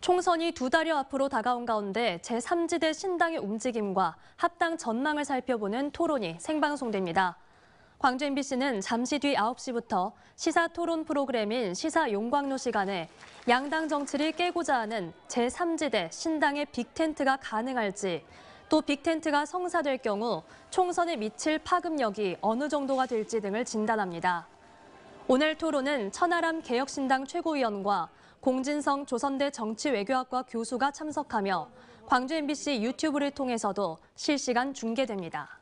총선이 두 달여 앞으로 다가온 가운데 제3지대 신당의 움직임과 합당 전망을 살펴보는 토론이 생방송됩니다. 광주 MBC는 잠시 뒤 9시부터 시사 토론 프로그램인 시사 용광로 시간에 양당 정치를 깨고자 하는 제3지대 신당의 빅텐트가 가능할지 또 빅텐트가 성사될 경우 총선에 미칠 파급력이 어느 정도가 될지 등을 진단합니다. 오늘 토론은 천하람 개혁신당 최고위원과 공진성 조선대 정치외교학과 교수가 참석하며 광주 MBC 유튜브를 통해서도 실시간 중계됩니다.